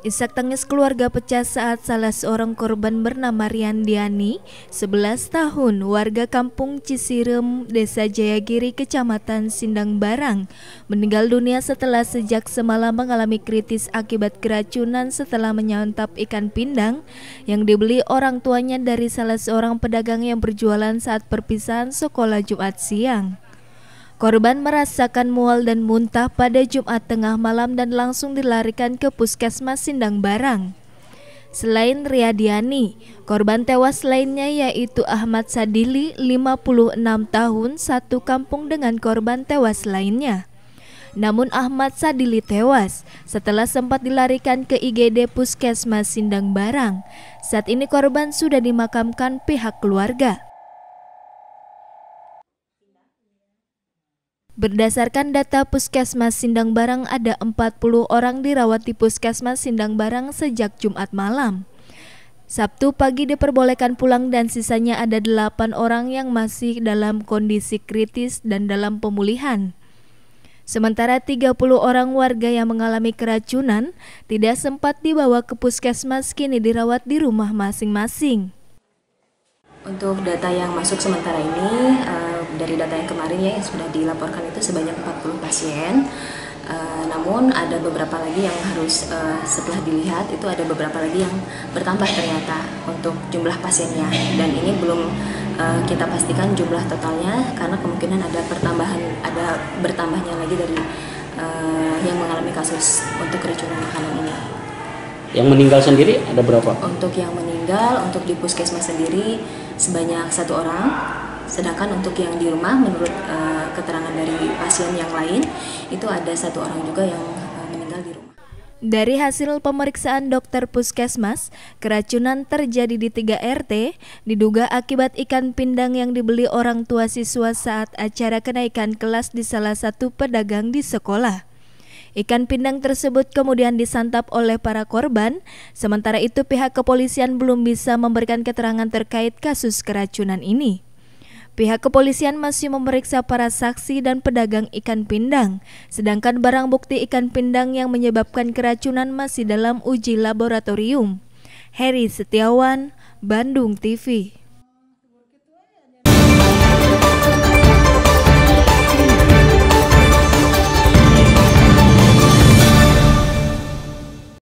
Isak tangis keluarga pecah saat salah seorang korban bernama Rian Diani, 11 tahun, warga kampung Cisirem, Desa Jayagiri, Kecamatan Sindang Barang, meninggal dunia setelah sejak semalam mengalami kritis akibat keracunan setelah menyantap ikan pindang yang dibeli orang tuanya dari salah seorang pedagang yang berjualan saat perpisahan sekolah Jumat siang. Korban merasakan mual dan muntah pada Jumat tengah malam dan langsung dilarikan ke puskesmas Sindang Barang. Selain Riyadiani, korban tewas lainnya yaitu Ahmad Sadili, 56 tahun, satu kampung dengan korban tewas lainnya. Namun Ahmad Sadili tewas setelah sempat dilarikan ke IGD Puskesmas Sindang Barang. Saat ini korban sudah dimakamkan pihak keluarga. Berdasarkan data Puskesmas Sindang Barang ada 40 orang dirawat di Puskesmas Sindang Barang sejak Jumat malam. Sabtu pagi diperbolehkan pulang dan sisanya ada 8 orang yang masih dalam kondisi kritis dan dalam pemulihan. Sementara 30 orang warga yang mengalami keracunan tidak sempat dibawa ke puskesmas kini dirawat di rumah masing-masing. Untuk data yang masuk sementara ini eh, dari data yang kemarin ya yang sudah dilaporkan itu sebanyak 40 pasien. Uh, namun ada beberapa lagi yang harus uh, setelah dilihat itu ada beberapa lagi yang bertambah ternyata untuk jumlah pasiennya dan ini belum uh, kita pastikan jumlah totalnya karena kemungkinan ada pertambahan ada bertambahnya lagi dari uh, yang mengalami kasus untuk keracunan makanan ini. Yang meninggal sendiri ada berapa? Untuk yang meninggal untuk di puskesmas sendiri sebanyak satu orang Sedangkan untuk yang di rumah menurut e, keterangan dari pasien yang lain itu ada satu orang juga yang e, meninggal di rumah. Dari hasil pemeriksaan dokter puskesmas, keracunan terjadi di 3 RT, diduga akibat ikan pindang yang dibeli orang tua siswa saat acara kenaikan kelas di salah satu pedagang di sekolah. Ikan pindang tersebut kemudian disantap oleh para korban. Sementara itu, pihak kepolisian belum bisa memberikan keterangan terkait kasus keracunan ini. Pihak kepolisian masih memeriksa para saksi dan pedagang ikan pindang, sedangkan barang bukti ikan pindang yang menyebabkan keracunan masih dalam uji laboratorium. Heri Setiawan, Bandung TV